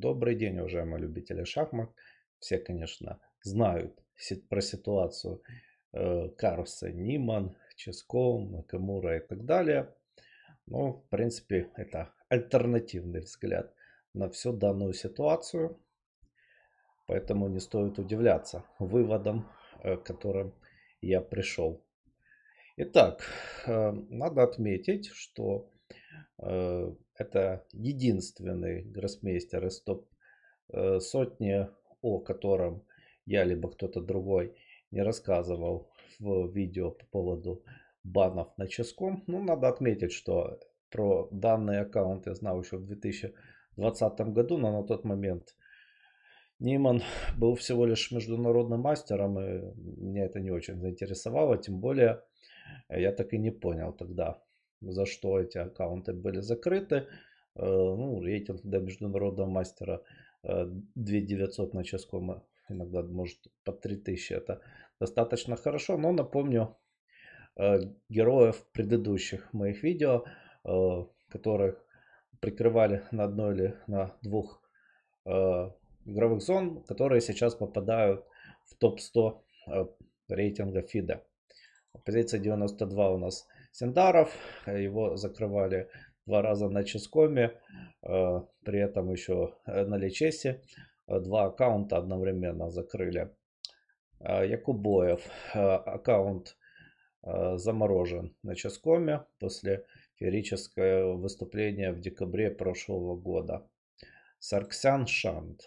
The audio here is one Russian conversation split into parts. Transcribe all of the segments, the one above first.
Добрый день, уважаемые любители шахмат. Все, конечно, знают про ситуацию э, Карлса, Ниман, Ческом, Накамура и так далее. Но, в принципе, это альтернативный взгляд на всю данную ситуацию. Поэтому не стоит удивляться выводам, э, которым я пришел. Итак, э, надо отметить, что это единственный гроссмейстер из топ-сотни, э, о котором я либо кто-то другой не рассказывал в видео по поводу банов на Ческом. Ну, надо отметить, что про данный аккаунт я знал еще в 2020 году, но на тот момент Ниман был всего лишь международным мастером, и меня это не очень заинтересовало, тем более э, я так и не понял тогда, за что эти аккаунты были закрыты. Э, ну, рейтинг для международного мастера 2900 э, на часком э, иногда может по 3000, это достаточно хорошо. Но напомню, героев предыдущих моих видео, которых прикрывали на одной или на двух игровых зон, которые сейчас попадают в топ-100 рейтинга фида. Позиция 92 у нас Сендаров. Э, его закрывали два раза на Ческоме, э, при этом еще э, на Лечесе. Два аккаунта одновременно закрыли. Якубоев. Аккаунт заморожен на Ческоме после феерическое выступление в декабре прошлого года. Сарксян Шант.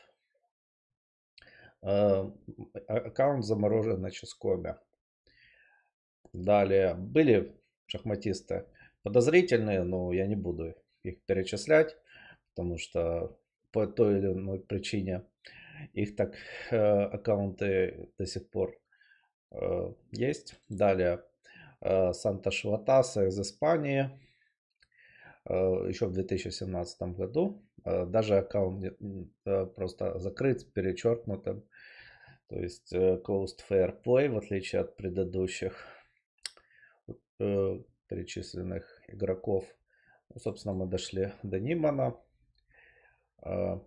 А, аккаунт заморожен на Ческоме. Далее были шахматисты подозрительные, но я не буду их перечислять, потому что по той или иной причине их так э, аккаунты до сих пор э, есть. Далее э, Санта Шватаса из Испании э, еще в 2017 году. Э, даже аккаунт э, просто закрыт перечеркнутым. То есть э, Closed Fair Play, в отличие от предыдущих Э, перечисленных игроков. Собственно, мы дошли до Нимана. Э,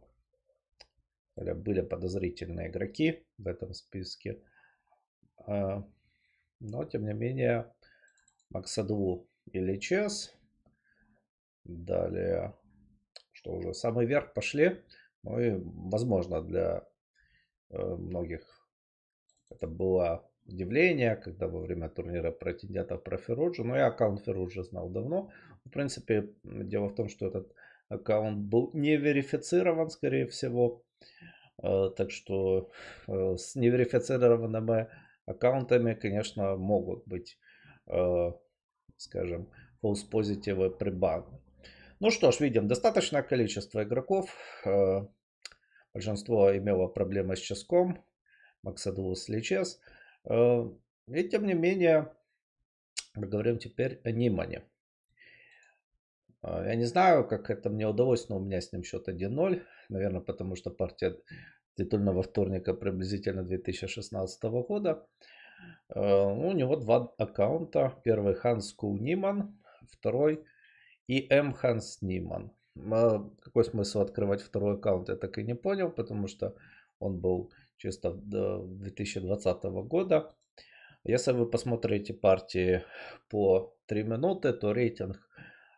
были подозрительные игроки в этом списке. Э, но, тем не менее, Максаду или Чес. Далее, что уже, самый верх пошли. Ну и, возможно, для многих это было удивления, когда во время турнира претендентов про Феруджи, ну, но я аккаунт Феруджи знал давно. В принципе, дело в том, что этот аккаунт был не верифицирован, скорее всего. Э, так что э, с неверифицированными аккаунтами, конечно, могут быть, э, скажем, false позитивы прибаны. Ну что ж, видим, достаточное количество игроков. Большинство имело проблемы с ческом. Максадулус Личес. Э, и тем не менее, говорим теперь о Нимане. А, я не знаю, как это мне удалось, но у меня с ним счет 1-0. Наверное, потому что партия титульного вторника приблизительно 2016 года. Э, у него два аккаунта. Первый Ханс Ку Ниман, второй М эм Ханс Ниман. Э, какой смысл открывать второй аккаунт, я так и не понял, потому что он был чисто 2020 года. Если вы посмотрите партии по 3 минуты, то рейтинг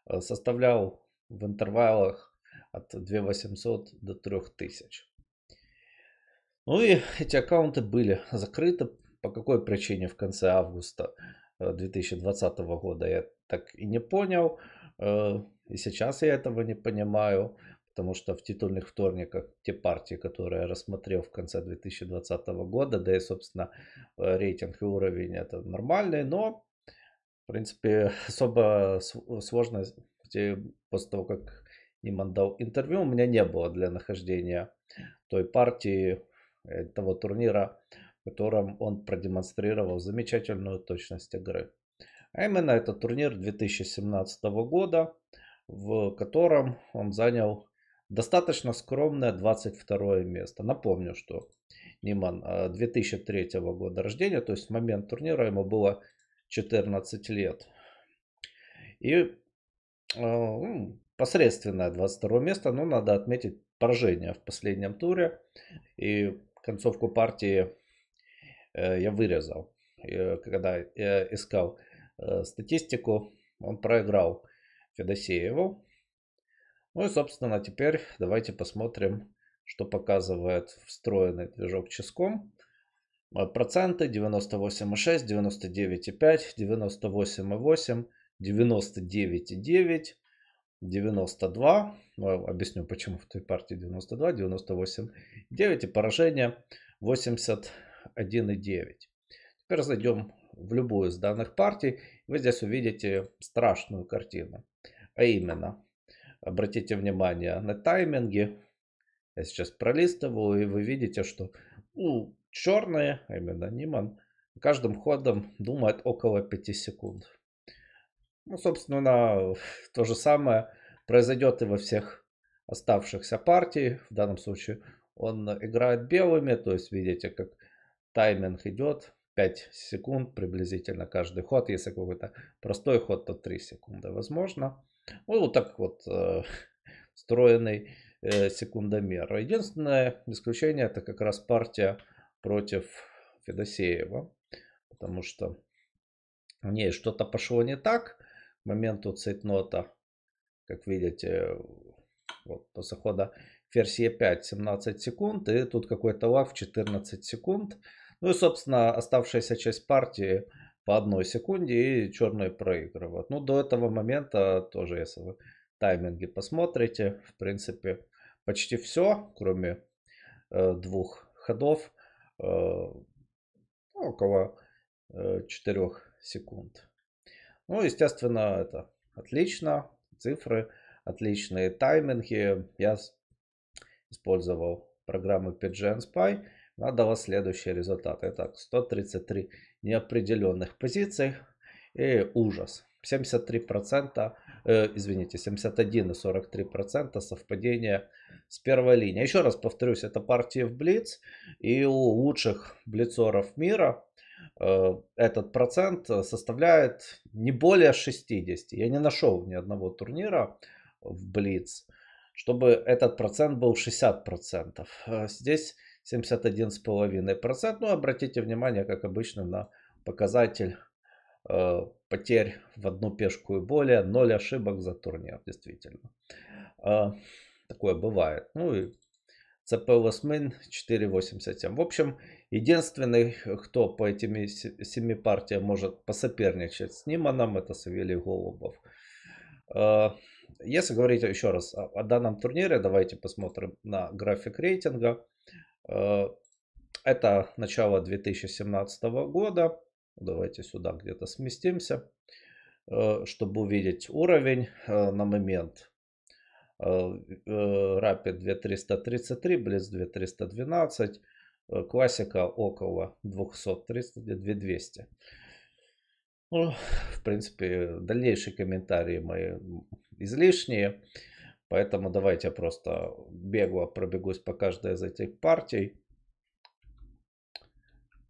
э, составлял в интервалах от 2800 до 3000. Ну и эти аккаунты были закрыты. По какой причине в конце августа 2020 э, года я так и не понял. Э, и сейчас я этого не понимаю. Потому что в титульных вторниках те партии, которые я рассмотрел в конце 2020 года, да и, собственно, э, рейтинг и уровень это нормальные, но, в принципе, особо сложно после того, как Ниман дал интервью, у меня не было для нахождения той партии, э, того турнира, в котором он продемонстрировал замечательную точность игры. А именно это турнир 2017 года, в котором он занял Достаточно скромное 22 место. Напомню, что Ниман 2003 э, года рождения, то есть в момент турнира ему было 14 лет. И э, ну, посредственное 22 место, но надо отметить поражение в последнем туре. И концовку партии э, я вырезал. И, э, когда я искал э, статистику, он проиграл Федосееву ну и, собственно, теперь давайте посмотрим, что показывает встроенный движок Ческом. А, проценты 98,6, 99,5, 98,8, 99,9, 92. Ну, объясню, почему в той партии 92, 98,9 и поражение 81,9. Теперь зайдем в любую из данных партий. Вы здесь увидите страшную картину. А именно, Обратите внимание на тайминги. Я сейчас пролистываю, и вы видите, что у ну, черные, именно Ниман, каждым ходом думает около 5 секунд. Ну, собственно, то же самое произойдет и во всех оставшихся партий. В данном случае он играет белыми, то есть видите, как тайминг идет 5 секунд приблизительно каждый ход. Если какой-то простой ход, то 3 секунды возможно. Ну, вот так вот э, встроенный э, секундомер. Единственное исключение это как раз партия против Федосеева. Потому что в ней что-то пошло не так. К моменту цейтнота, как видите, вот, после хода версии 5 17 секунд. И тут какой-то лаг в 14 секунд. Ну и, собственно, оставшаяся часть партии по одной секунде и черные проигрывают. Ну, до этого момента тоже, если вы тайминги посмотрите, в принципе, почти все, кроме э, двух ходов, э, около э, 4 секунд. Ну, естественно, это отлично, цифры отличные, тайминги. Я использовал программу PGN Spy надо вас следующий результат. Итак, 133 неопределенных позиций и ужас. 73%, э, извините, 71,43% совпадение с первой линией. Еще раз повторюсь, это партии в Блиц. И у лучших блицоров мира э, этот процент составляет не более 60. Я не нашел ни одного турнира в Блиц, чтобы этот процент был 60%. Э, здесь 71,5%. ну обратите внимание, как обычно, на показатель э, потерь в одну пешку и более. Ноль ошибок за турнир, действительно. Э, такое бывает. Ну и ЦП Лосмин 4,87. В общем, единственный, кто по этим семи партиям может посоперничать с ним, а нам это Савелий Голубов. Э, если говорить еще раз о данном турнире, давайте посмотрим на график рейтинга. Э, это начало 2017 года. Давайте сюда где-то сместимся, э, чтобы увидеть уровень э, на момент. Rapid 2333, Blitz 2312, классика около 230 200 Ну, в принципе, дальнейшие комментарии мои излишние. Поэтому давайте просто бегу, а пробегусь по каждой из этих партий.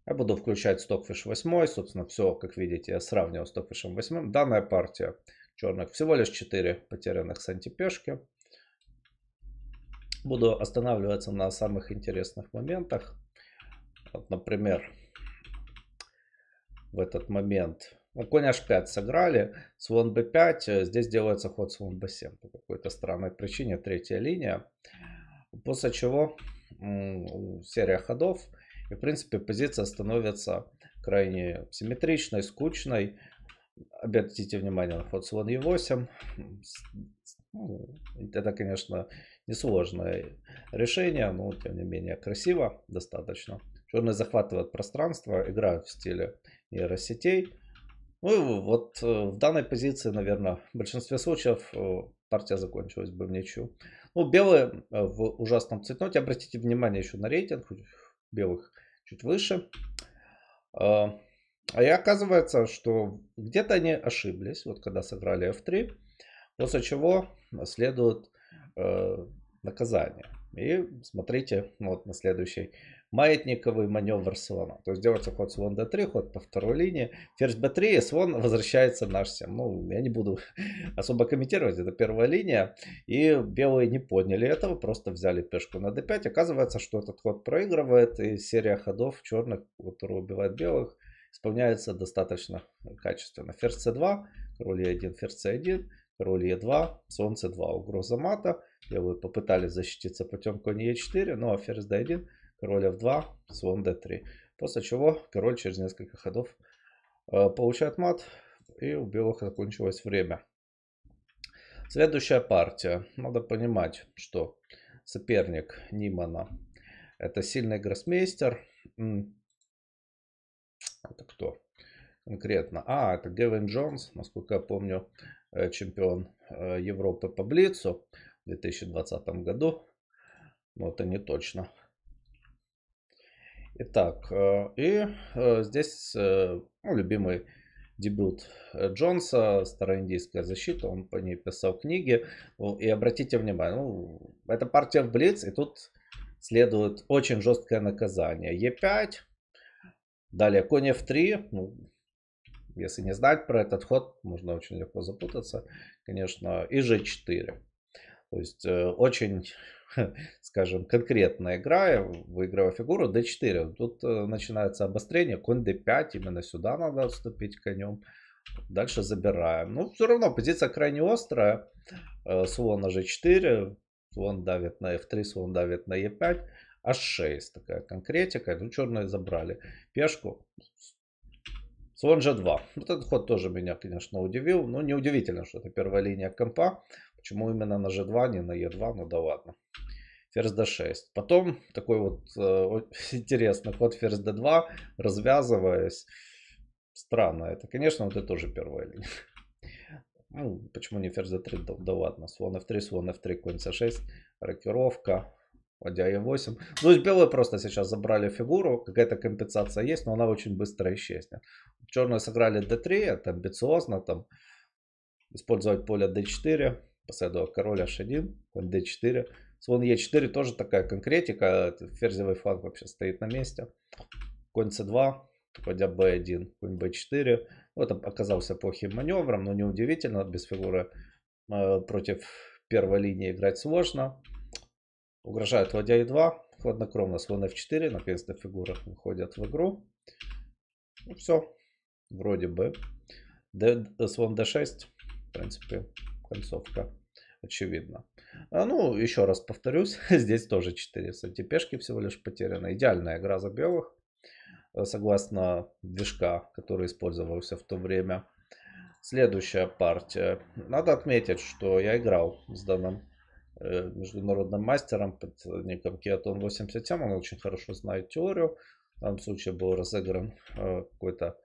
Я буду включать Stockfish 8. Собственно, все, как видите, я сравнивал с Stockfish 8. Данная партия черных всего лишь 4 потерянных с антипешки. Буду останавливаться на самых интересных моментах. Вот, например, в этот момент ну, конь h5 сыграли, слон b5, э, здесь делается ход слон b7. По какой-то странной причине третья линия. После чего серия ходов. И в принципе позиция становится крайне симметричной, скучной. Обратите внимание на ход слон e8. Ну, это, конечно, несложное решение, но тем не менее красиво достаточно. Черные захватывают пространство, играют в стиле нейросетей. Ну, вот э, в данной позиции, наверное, в большинстве случаев э, партия закончилась бы в ничью. Ну, белые э, в ужасном цветноте. Обратите внимание еще на рейтинг. Белых чуть выше. А, а и оказывается, что где-то они ошиблись, вот когда сыграли F3, после чего следует э, наказание. И смотрите, вот на следующей маятниковый маневр слона. То есть делается ход слон d3, ход по второй линии, ферзь b3, и слон возвращается на h7. Ну, я не буду особо комментировать, это первая линия. И белые не поняли этого, просто взяли пешку на d5. Оказывается, что этот ход проигрывает, и серия ходов черных, которые убивают белых, исполняется достаточно качественно. Ферзь c2, король e1, ферзь c1, король e2, солнце c2, угроза мата. Белые попытались защититься путем конь e4, ну а ферзь d1 – король f2, слон d3. После чего король через несколько ходов э, получает мат, и у белых закончилось время. Следующая партия. Надо понимать, что соперник Нимана это сильный гроссмейстер. Это кто конкретно? А, это Гевин Джонс, насколько я помню, э, чемпион э, Европы по Блицу в 2020 году. Но это не точно. Итак, э, и э, здесь э, ну, любимый дебют Джонса, староиндийская защита, он по ней писал книги. И обратите внимание, ну, это партия в Блиц, и тут следует очень жесткое наказание. Е5, далее конь F3, ну, если не знать про этот ход, можно очень легко запутаться, конечно, и G4. То есть очень скажем, конкретно играя, э, выигрывая фигуру d4. Тут э, начинается обострение, конь d5, именно сюда надо вступить конем. Дальше забираем. Ну, все равно позиция крайне острая. Э, слон на g4, слон давит на f3, слон давит на e5. h6 а такая конкретика. Ну, черные забрали пешку. Слон g2. Вот этот ход тоже меня, конечно, удивил. Но ну, неудивительно, что это первая линия компа. Почему именно на G2, а не на E2, ну да ладно. Ферзь D6. Потом такой вот э, интересный ход ферзь D2, развязываясь. Странно это. Конечно, вот это тоже первая линия. Ну, почему не ферзь d3? Да, да ладно, слон f3, слон f3, конь c6, рокировка, ладья e8. Ну, белые просто сейчас забрали фигуру, какая-то компенсация есть, но она очень быстро исчезнет. Черные сыграли d3, это амбициозно, там, использовать поле d4, Последовал король h1, конь d4. Слон e4 тоже такая конкретика. Ферзевый фланг вообще стоит на месте. Конь c2, ходя b1, конь b4. вот оказался плохим маневром, но неудивительно, без фигуры э, против первой линии играть сложно. Угрожает ладья e2, хладнокровно слон f4, наконец-то фигуры выходят в игру. Ну все, вроде бы. Д, э, слон d6, в принципе, концовка. Очевидно. А, ну, еще раз повторюсь, здесь тоже 4 сантипешки всего лишь потеряно. Идеальная игра за белых, э, согласно движка, который использовался в то время. Следующая партия. Надо отметить, что я играл с данным э, международным мастером под ником Киатон 87. Он очень хорошо знает теорию. В данном случае был разыгран э, какой-то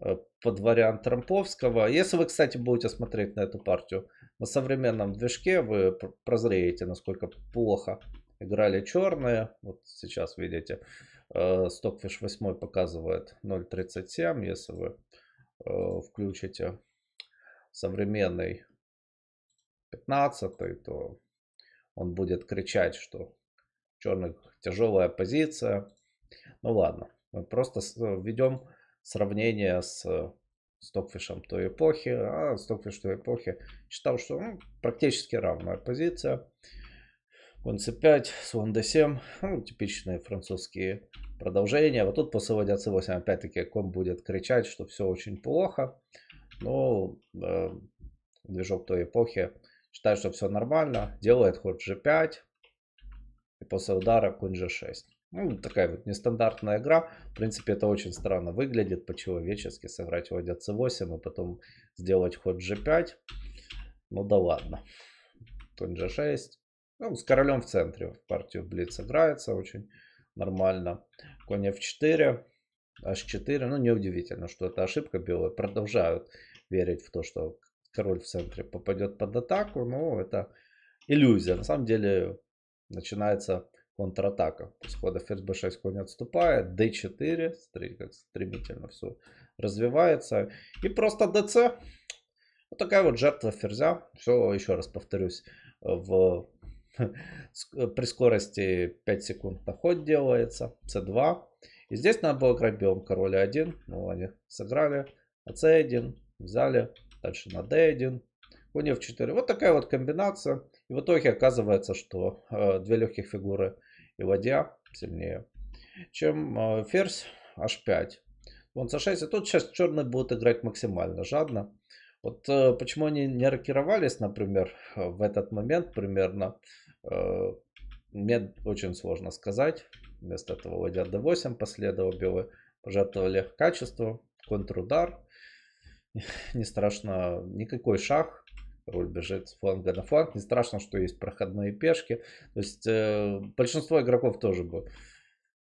Э, под вариант Трамповского. Если вы, кстати, будете смотреть на эту партию на современном движке, вы прозреете, насколько плохо играли черные. Вот сейчас видите, э, Стокфиш 8 показывает 0.37. Если вы э, включите современный 15, то он будет кричать, что черных тяжелая позиция. Ну ладно, мы просто ведем сравнение с э, Стокфишем той эпохи. А Стокфиш той эпохи считал, что ну, практически равная позиция. Конь c5, слон d7. Ну, типичные французские продолжения. Вот тут после ладья c8 опять-таки ком будет кричать, что все очень плохо. Но ну, э, движок той эпохи считает, что все нормально. Делает ход g5. И после удара конь g6. Ну, такая вот нестандартная игра. В принципе, это очень странно выглядит по-человечески. Сыграть ладья c8 и потом сделать ход g5. Ну да ладно. Конь g6. Ну, с королем в центре в партию Блиц играется очень нормально. Конь f4, h4. Ну, неудивительно, что это ошибка белые. Продолжают верить в то, что король в центре попадет под атаку. Ну, это иллюзия. На самом деле, начинается контратака. То ферзь b6, конь отступает, d4, смотрите, как стремительно все развивается. И просто dc. Вот такая вот жертва ферзя. Все, еще раз повторюсь, в... при скорости 5 секунд на ход делается, c2. И здесь надо было играть белым короля 1, ну они сыграли, а c1 взяли, дальше на d1, конь f4. Вот такая вот комбинация. И в итоге оказывается, что э, две легких фигуры и ладья сильнее, чем э, ферзь h5. Вон c6. И тут сейчас черные будут играть максимально жадно. Вот э, почему они не рокировались, например, в этот момент примерно, э, мне очень сложно сказать. Вместо этого ладья d8 последовал белый. Пожертвовали качество, контрудар. Не страшно, никакой шаг Роль бежит с фланга на фланг. Не страшно, что есть проходные пешки. То есть э, большинство игроков тоже бы,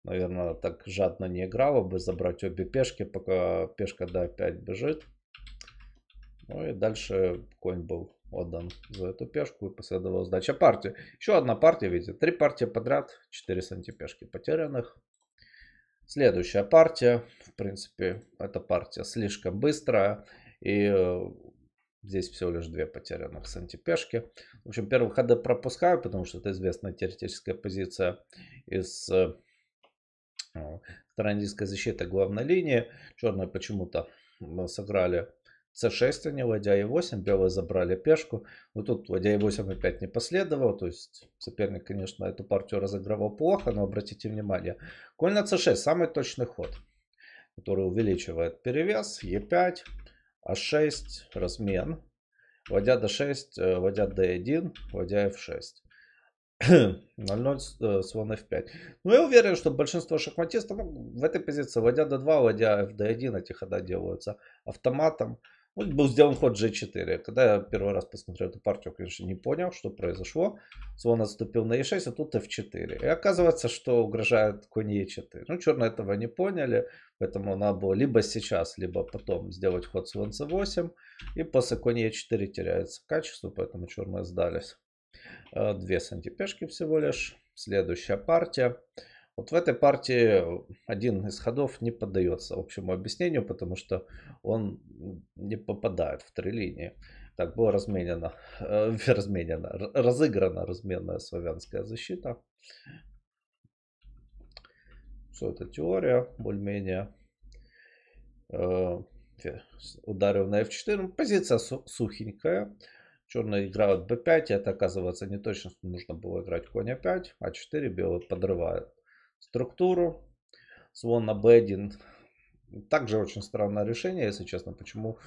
наверное, так жадно не играло бы забрать обе пешки, пока пешка d5 бежит. Ну и дальше конь был отдан за эту пешку и последовала сдача партии. Еще одна партия, видите, три партии подряд, 4 сантипешки потерянных. Следующая партия, в принципе, эта партия слишком быстрая. И э, Здесь всего лишь две потерянных с антипешки. В общем, первый хд пропускаю, потому что это известная теоретическая позиция из э, э, транзитской защиты главной линии. Черные почему-то сыграли c6, не ладья e8, белые забрали пешку. Вот тут ладья e8 опять не последовало, то есть соперник, конечно, эту партию разыгрывал плохо, но обратите внимание, конь на c6, самый точный ход, который увеличивает перевес, e5, а6 размен. Ладья d6, ладья d1, ладья f6. 0-0 с э, слон f5. Ну, я уверен, что большинство шахматистов ну, в этой позиции ладья d2, ладья fd1, эти хода делаются автоматом. Вот был сделан ход g4. Когда я первый раз посмотрел эту партию, конечно, не понял, что произошло. Слон отступил на e6, а тут f4. И оказывается, что угрожает конь e4. Ну, черные этого не поняли, поэтому надо было либо сейчас, либо потом сделать ход слон c8. И после конь e4 теряется качество, поэтому черные сдались. Э, две сантипешки всего лишь. Следующая партия. Вот в этой партии один из ходов не поддается общему объяснению, потому что он не попадает в три линии. Так было разменено, э, разменено, разыграна разменная славянская защита. Все это теория, более-менее. Э, ударил на f4, ну, позиция сухенькая. Черные играют b5, и это оказывается не точно, нужно было играть конь a5, а а4 белый подрывает структуру. Swan Abedin. Также очень странное решение, если честно. Почему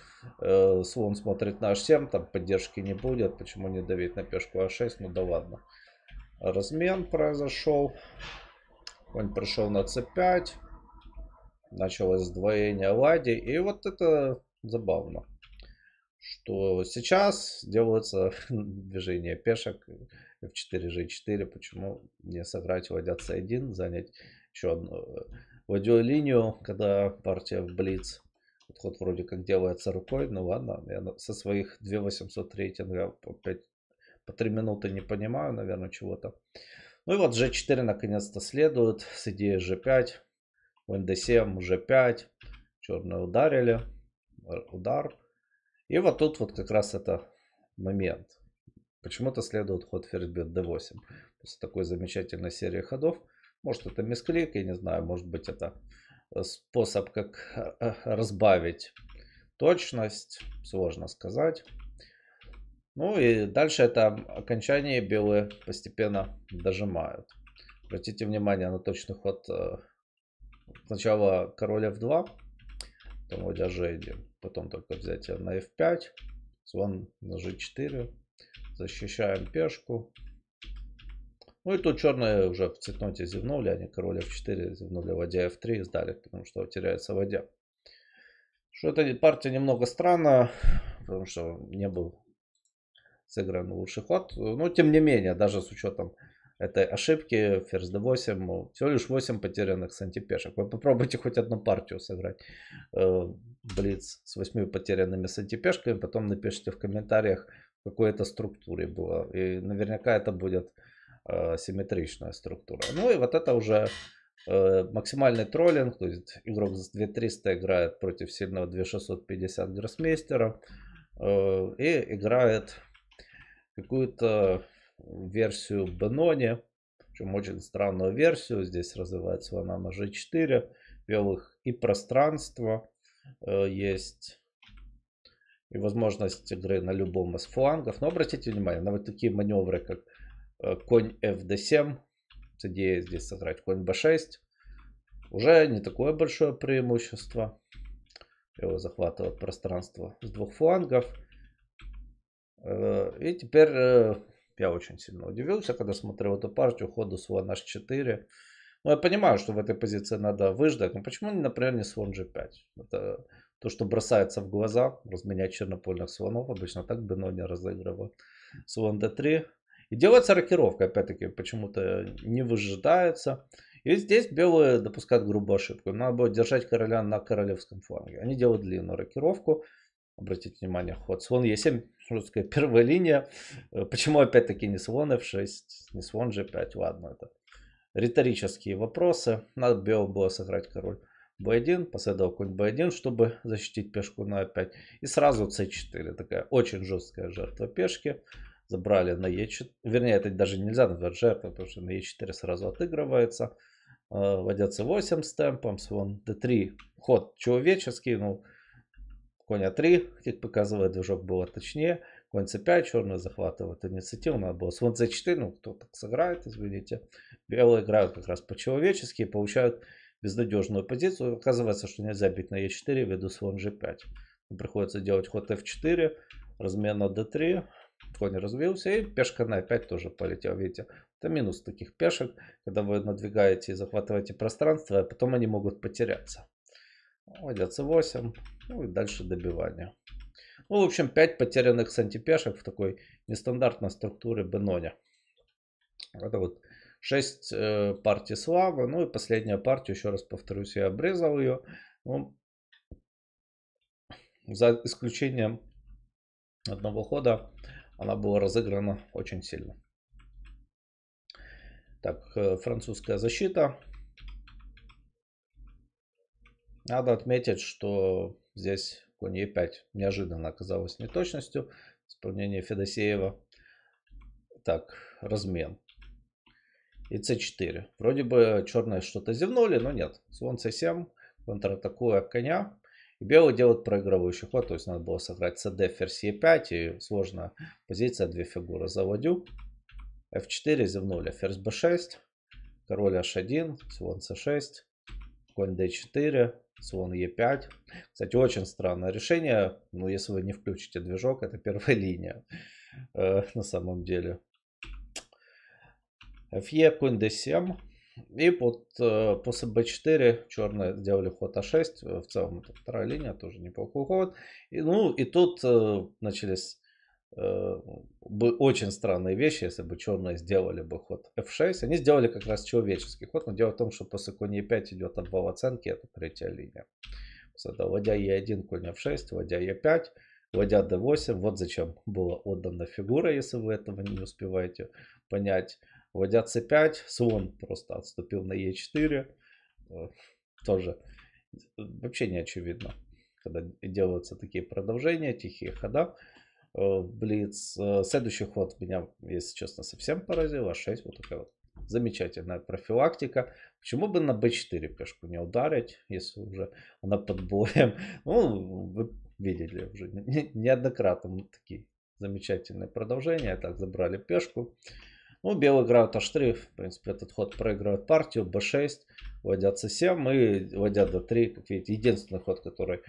э, Swan смотрит на H7, там поддержки не будет. Почему не давить на пешку А6? Ну да ладно. Размен произошел. Он пришел на c5. Началось сдвоение ладей. И вот это забавно. Что сейчас делается движение пешек f4, g4, почему не сыграть в 1c1, занять еще одну э, водю линию, когда партия в блиц. отход вроде как делается рукой, ну ладно, я со своих 2800 рейтинга по, 5, по 3 минуты не понимаю, наверное, чего-то. Ну и вот g4 наконец-то следует, с идеей g5, в nd7 g5, черные ударили, удар. И вот тут вот как раз это момент. Почему-то следует ход ферзь-бьет d8. После такой замечательной серии ходов. Может это мисклик, я не знаю, может быть это э, способ как э, э, разбавить точность. Сложно сказать. Ну и дальше это окончание белые постепенно дожимают. Обратите внимание на точный ход сначала короля f2, потом ладья g1, потом только взятие на f5, слон на g4, Защищаем пешку. Ну и тут черные уже в цветноте зевнули. Они король f4 зевнули, ладья f3 сдали, потому что теряется ладья. Что эта партия немного странная, потому что не был сыгран лучший ход. Но тем не менее, даже с учетом этой ошибки, ферзь d8, всего лишь 8 потерянных сантипешек. Вы попробуйте хоть одну партию сыграть. Э, блиц с 8 потерянными сантипешками, потом напишите в комментариях, какой-то структуре было. И наверняка это будет э, симметричная структура. Ну и вот это уже э, максимальный троллинг. То есть игрок с 2300 играет против сильного 2650 гроссмейстера. Э, и играет какую-то версию Бенони. Причем очень странную версию. Здесь развивается она на G4. Белых и пространство э, есть и возможность игры на любом из флангов. Но обратите внимание на вот такие маневры, как э, конь fd7, с идеей здесь сыграть конь b6. Уже не такое большое преимущество. Его захватывает пространство с двух флангов. Э, и теперь э, я очень сильно удивился, когда смотрел эту партию, ходу слон h4. Ну, я понимаю, что в этой позиции надо выждать, но почему, например, не слон g5? Это то, что бросается в глаза, разменять чернопольных слонов, обычно так бы не разыгрывал. Слон d3. И делается рокировка, опять-таки, почему-то не выжидается. И здесь белые допускают грубую ошибку. Надо было держать короля на королевском фланге. Они делают длинную рокировку. Обратите внимание, ход слон e7, русская первая линия. Э, почему опять-таки не слон f6, не слон g5? Ладно, это риторические вопросы. Надо белым было сыграть король b1, последовал конь b1, чтобы защитить пешку на a5. И сразу c4, такая очень жесткая жертва пешки. Забрали на e4, вернее это даже нельзя назвать жертвой, потому что на e4 сразу отыгрывается. Ладья э, c8 с темпом, свон d3, ход человеческий, ну конь а3, как показывает движок было точнее. Конь c5, черный захватывает инициативу, надо было свон c4, ну кто так сыграет, извините. Белые играют как раз по-человечески и получают безнадежную позицию. Оказывается, что нельзя бить на e4, ввиду слон g5. Приходится делать ход f4, размен на d3, конь развился, и пешка на 5 тоже полетел. Видите, это минус таких пешек, когда вы надвигаете и захватываете пространство, а потом они могут потеряться. Ладят c8, ну и дальше добивание. Ну, в общем, 5 потерянных сантипешек в такой нестандартной структуре Беноня. Это вот 6 э, партий славы. Ну и последняя партия, еще раз повторюсь, я обрезал ее. Ну, за исключением одного хода она была разыграна очень сильно. Так, э, французская защита. Надо отметить, что здесь конь Е5 неожиданно оказалась неточностью. Исполнение Федосеева. Так, размен и c4. Вроде бы черные что-то зевнули, но нет. Слон c7, контратакуя коня. И белый делает проигрывающий ход, то есть надо было сыграть cd, ферзь e5 и сложная позиция, две фигуры. Заводю, f4, зевнули, ферзь b6, король h1, слон c6, конь d4, слон e5. Кстати, очень странное решение, но ну, если вы не включите движок, это первая линия э, на самом деле. Фье, конь d7. И под, э, после b4 черные сделали ход a6. А в целом это вторая линия, тоже неплохой ход. И, ну и тут э, начались э, бы очень странные вещи, если бы черные сделали бы ход f6. Они сделали как раз человеческий ход, но дело в том, что после конь e5 идет обвал оценки, это третья линия. Это ладья e1, конь f6, ладья e5, ладья d8. Вот зачем была отдана фигура, если вы этого не успеваете понять. Ладья c5, слон просто отступил на e4. Э, тоже вообще не очевидно, когда делаются такие продолжения, тихие хода. Э, блиц. Э, следующий ход меня, если честно, совсем поразил. А6 вот такая вот замечательная профилактика. Почему бы на b4 пешку не ударить, если уже она под боем? Ну, вы видели уже неоднократно такие замечательные продолжения. Так, забрали пешку. Ну, белый играют h3, в принципе, этот ход проигрывает партию, b6, ладья c7 и ладья d3, как видите, единственный ход, который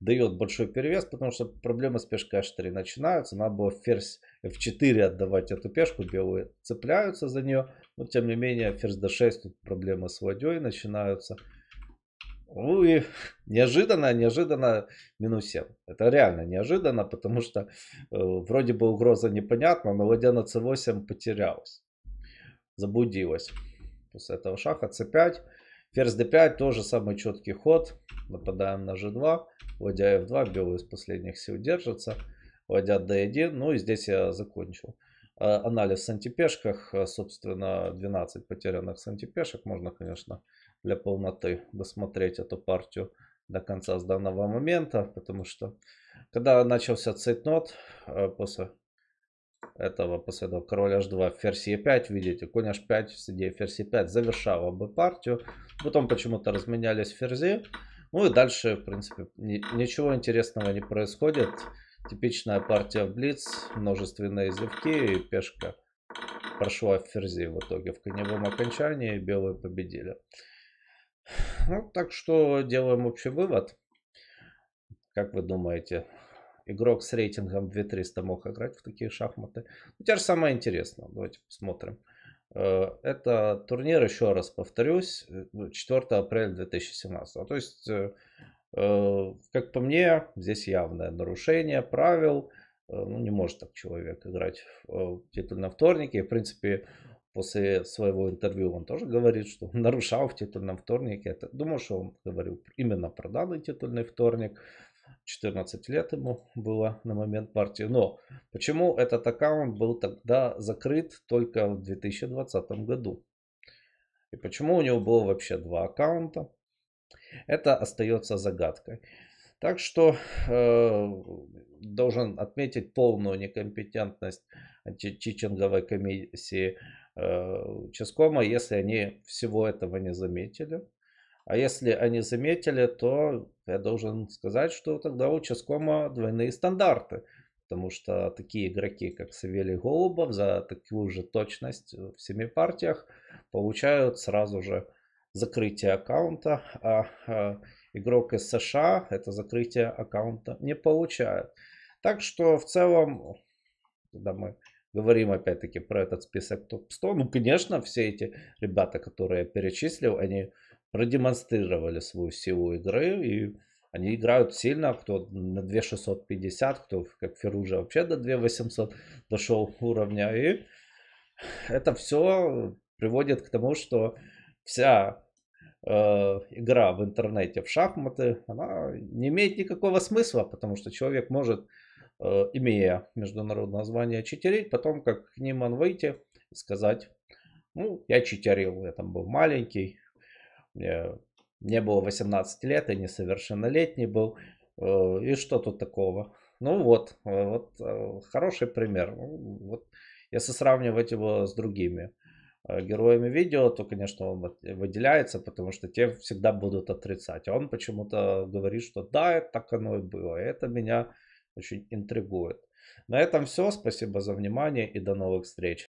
дает большой перевес, потому что проблемы с пешкой h3 начинаются, надо было ферзь f4 отдавать эту пешку, белые цепляются за нее, но тем не менее ферзь d6, тут проблемы с ладьей начинаются, ну и неожиданно, неожиданно минусел. Это реально неожиданно, потому что э, вроде бы угроза непонятна, но ладья на c8 потерялась. Заблудилась. После этого шаха c5. Ферзь d5 тоже самый четкий ход. Нападаем на g2. Ладья f2. Белый из последних сил держится. Ладья d1. Ну и здесь я закончил э, анализ в сантипешках. Э, собственно, 12 потерянных сантипешек. Можно, конечно, для полноты досмотреть эту партию до конца с данного момента, потому что когда начался цейтнот, э, после этого, после этого король h2, ферзь e5, видите, конь h5, сидей ферзь e5, завершала бы партию, потом почему-то разменялись ферзи, ну и дальше, в принципе, ни, ничего интересного не происходит, типичная партия в блиц, множественные изливки и пешка прошла в ферзи в итоге в коневом окончании, белые победили. Ну, так что делаем общий вывод. Как вы думаете, игрок с рейтингом 2300 мог играть в такие шахматы? Ну, те же самое интересное. Давайте посмотрим. Э, это турнир, еще раз повторюсь, 4 э, ну, апреля 2017. То есть, э, как по мне, здесь явное нарушение правил. Ну, не может так человек играть в титульном вторнике. В принципе, после своего интервью он тоже говорит, что нарушал в титульном вторнике. Это, думаю, что он говорил именно про данный титульный вторник. 14 лет ему было на момент партии. Но почему этот аккаунт был тогда закрыт только в 2020 году? И почему у него было вообще два аккаунта? Это остается загадкой. Так что э, должен отметить полную некомпетентность античинговой комиссии Э, Ческома, если они всего этого не заметили. А если они заметили, то я должен сказать, что тогда у Ческома двойные стандарты. Потому что такие игроки, как Савелий Голубов, за такую же точность в семи партиях получают сразу же закрытие аккаунта, а, а игрок из США это закрытие аккаунта не получает. Так что в целом, когда мы Говорим опять-таки про этот список топ-100. Ну, конечно, все эти ребята, которые я перечислил, они продемонстрировали свою силу игры. И они играют сильно, кто на 2650, кто, как Феружа, вообще до 2800 дошел уровня. И это все приводит к тому, что вся э, игра в интернете в шахматы, она не имеет никакого смысла, потому что человек может Э, имея международное звание читерить, потом как к ним он выйти и сказать, ну, я читерил, я там был маленький, мне, мне было 18 лет, я несовершеннолетний был, э, и что тут такого? Ну вот, э, вот хороший пример. Ну, вот, если сравнивать его с другими героями видео, то, конечно, он выделяется, потому что те всегда будут отрицать. А он почему-то говорит, что да, так оно и было. Это меня очень интригует. На этом все. Спасибо за внимание и до новых встреч.